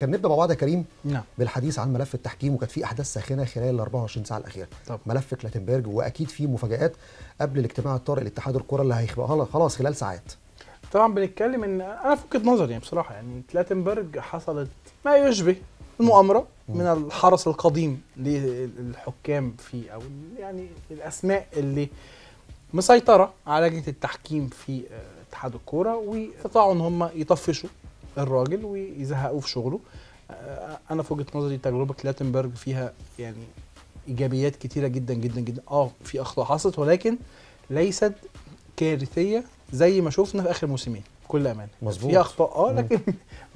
كان نبدا مع بعض يا كريم نعم. بالحديث عن ملف التحكيم وكانت في احداث ساخنه خلال ال 24 ساعه الاخيره طب. ملف كلاتنبرج واكيد في مفاجات قبل الاجتماع الطارئ لاتحاد الكره اللي هيخبأها خلاص خلال ساعات طبعا بنتكلم ان انا في وجهه نظري يعني بصراحه يعني كلاتنبرج حصلت ما يشبه المؤامره من الحرس القديم للحكام في او يعني الاسماء اللي مسيطره على لجنه التحكيم في آه، اتحاد الكوره واستطاعوا ان هم يطفشوا الراجل ويزهقوه في شغله آه، انا في وجهه نظري تجربه كلاتنبرج فيها يعني ايجابيات كتيره جدا جدا جدا اه في اخطاء حصلت ولكن ليست كارثيه زي ما شفنا في اخر موسمين بكل امانه يعني مظبوط في اخطاء اه لكن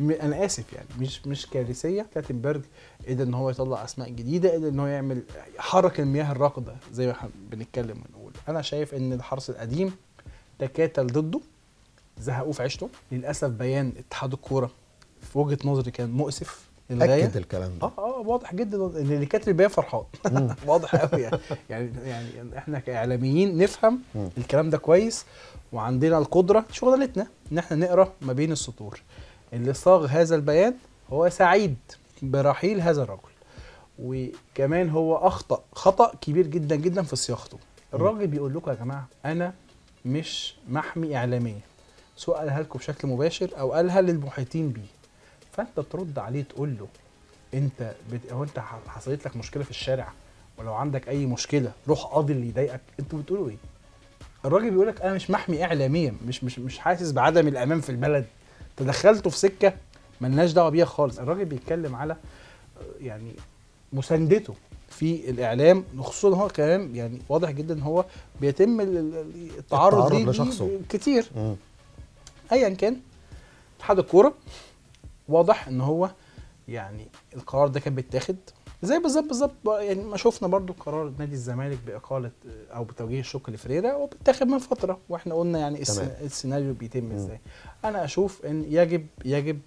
انا اسف يعني مش مش كارثيه كلاتنبرج قدر ان هو يطلع اسماء جديده قدر ان هو يعمل حرك المياه الراكده زي ما احنا بنتكلم ونقول انا شايف ان الحرس القديم تكاتل ضده زهقوه في عيشته للاسف بيان اتحاد الكوره في وجهه نظري كان مؤسف للغايه اكد الكلام ده اه اه واضح جدا ان اللي كاتب البيان فرحان واضح قوي يعني. يعني يعني احنا كاعلاميين نفهم الكلام ده كويس وعندنا القدره شغلتنا ان احنا نقرا ما بين السطور اللي صاغ هذا البيان هو سعيد برحيل هذا الرجل وكمان هو اخطا خطا كبير جدا جدا في صياغته الراجل بيقول لكم يا جماعه انا مش محمي اعلاميا سواء قالها لكم بشكل مباشر او قالها للمحيطين بيه فانت ترد عليه تقول له انت بت... هو انت حصلت لك مشكله في الشارع ولو عندك اي مشكله روح قاضي اللي يضايقك انتوا بتقولوا ايه الراجل بيقول لك انا مش محمي اعلاميا مش مش مش حاسس بعدم الامان في البلد تدخلته في سكه ملناش دعوه بيها خالص الراجل بيتكلم على يعني مساندته في الاعلام خصوصا هو كمان يعني واضح جدا هو بيتم التعرض, التعرض لشخصه كتير م. ايا كان اتحاد الكوره واضح ان هو يعني القرار ده كان بيتاخد زي بالظبط بالظبط يعني ما شفنا برضو قرار نادي الزمالك باقاله او بتوجيه الشكر لفريرا وبيتاخد من فتره واحنا قلنا يعني السيناريو بيتم ازاي انا اشوف ان يجب يجب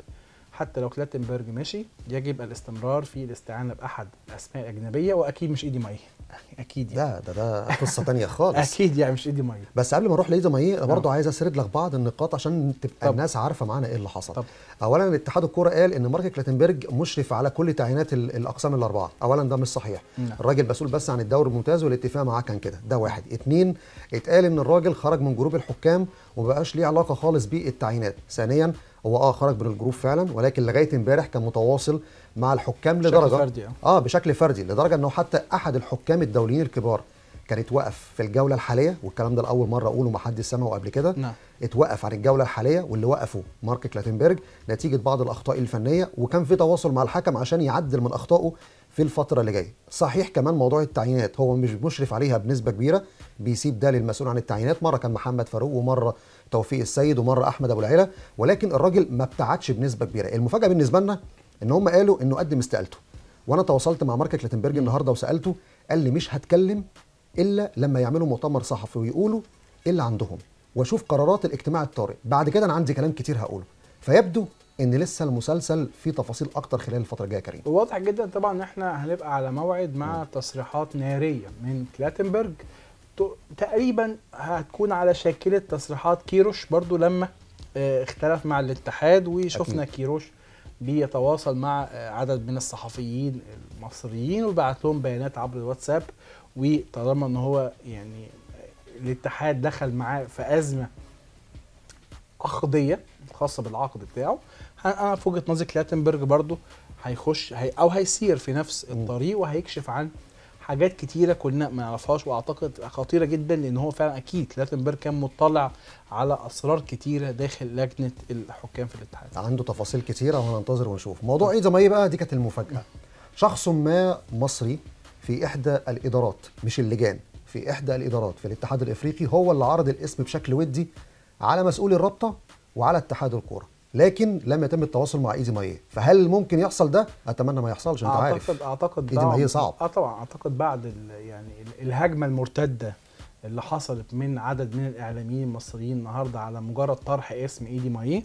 حتى لو كلاتنبرج مشي يجب الاستمرار في الاستعانه باحد اسماء اجنبيه واكيد مش ايدي مايه اكيد يعني. ده ده ده قصه ثانيه خالص اكيد يعني مش ايدي مايه بس قبل ما اروح لايدي مايه برضو برضه آه. عايز اسرد لك بعض النقاط عشان تبقى طب. الناس عارفه معانا ايه اللي حصل طب. اولا اتحاد الكوره قال ان مارك كلاتنبرج مشرف على كل تعيينات الاقسام الاربعه اولا ده مش صحيح نعم. الراجل مسؤول بس عن الدوري الممتاز والاتفاق معاه كان كده ده واحد اتنين اتقال ان الراجل خرج من جروب الحكام ومبقاش ليه علاقه خالص بالتعيينات ثانيا هو اه خرج من الجروب فعلا ولكن لغايه امبارح كان متواصل مع الحكام بشكل لدرجه فردي آه. اه بشكل فردي لدرجه انه حتى احد الحكام الدوليين الكبار كان اتوقف في الجوله الحاليه والكلام ده لاول مره اقوله ما حدش سمعه قبل كده نعم. اتوقف عن الجوله الحاليه واللي وقفه مارك كلاتنبرج نتيجه بعض الاخطاء الفنيه وكان في تواصل مع الحكم عشان يعدل من اخطائه في الفتره اللي جايه صحيح كمان موضوع التعيينات هو مش مشرف عليها بنسبه كبيره بيسيب ده للمسؤول عن التعيينات مره كان محمد فاروق ومره توفيق السيد ومره احمد ابو العيله ولكن الراجل ما ابتعدش بنسبه كبيره المفاجاه بالنسبه لنا ان هم قالوا انه قدم استقالته وانا تواصلت مع مارك كلاتنبرج النهارده وسالته قال لي مش هتكلم الا لما يعملوا مؤتمر صحفي ويقولوا ايه اللي عندهم واشوف قرارات الاجتماع الطارئ بعد كده انا عندي كلام كتير هقوله فيبدو ان لسه المسلسل فيه تفاصيل اكتر خلال الفتره الجايه كريم واضح جدا طبعا ان احنا هنبقى على موعد مع تصريحات ناريه من كلاتنبرج تقريبا هتكون على شاكله تصريحات كيروش برضو لما آه، اختلف مع الاتحاد وشفنا أكيد. كيروش بيتواصل مع آه، عدد من الصحفيين المصريين وبعت لهم بيانات عبر الواتساب وطالما ان هو يعني آه، الاتحاد دخل معاه في ازمه عقديه خاصه بالعقد بتاعه انا في وجهه نظري كلاتنبرج برضه هيخش هي او هيسير في نفس الطريق وهيكشف عن حاجات كتيره كلنا ما نعرفهاش واعتقد خطيره جدا لان هو فعلا اكيد كلاتنبرج كان مطلع على اسرار كتيره داخل لجنه الحكام في الاتحاد عنده تفاصيل كتيره وهننتظر ونشوف موضوع ايه زمايه بقى دي كانت المفاجاه شخص ما مصري في احدى الادارات مش اللجان في احدى الادارات في الاتحاد الافريقي هو اللي عرض الاسم بشكل ودي على مسؤول الرابطه وعلى اتحاد الكوره لكن لم يتم التواصل مع ايزي مايه فهل ممكن يحصل ده اتمنى ما يحصلش انت عارف اعتقد اعتقد ايزي مايه صعب اه طبعا اعتقد بعد يعني الهجمه المرتده اللي حصلت من عدد من الاعلاميين المصريين النهارده على مجرد طرح اسم ايدي مايه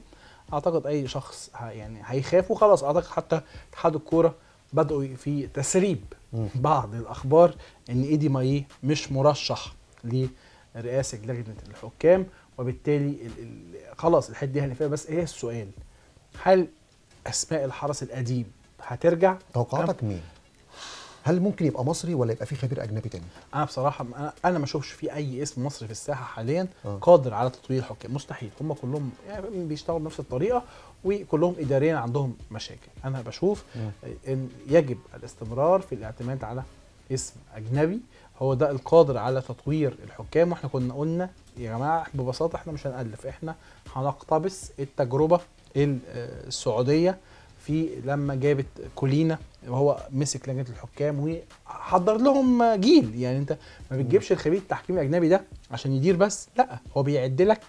اعتقد اي شخص يعني هيخاف وخلاص اعتقد حتى اتحاد الكوره بداوا في تسريب بعض الاخبار ان ايدي مايه مش مرشح لرئاسه لجنه الحكام وبالتالي خلاص الحته دي هنقفلها بس ايه السؤال هل اسماء الحرس القديم هترجع توقعاتك مين هل ممكن يبقى مصري ولا يبقى في خبير اجنبي تاني انا بصراحه انا ما اشوفش في اي اسم مصري في الساحه حاليا أه. قادر على تطوير الحكام مستحيل هم كلهم يعني بيشتغلوا بنفس الطريقه وكلهم اداريا عندهم مشاكل انا بشوف أه. ان يجب الاستمرار في الاعتماد على اسم اجنبي هو ده القادر على تطوير الحكام واحنا كنا قلنا يا جماعه ببساطه احنا مش هنألف احنا هنقتبس التجربه آه، السعوديه في لما جابت كولينا وهو مسك لجنه الحكام وحضر لهم جيل يعني انت ما بتجيبش الخبير التحكيم الاجنبي ده عشان يدير بس لا هو بيعد لك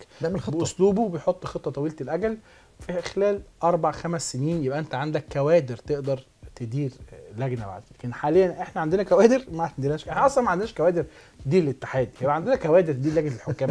باسلوبه بيحط خطه طويله الاجل في خلال اربع خمس سنين يبقى انت عندك كوادر تقدر تدير لجنه بعد كده لكن حاليا احنا عندنا كوادر ما عندناش احنا اصلا ما عندناش كوادر تدير الاتحاد يبقى عندنا كوادر تدير لجنه الحكام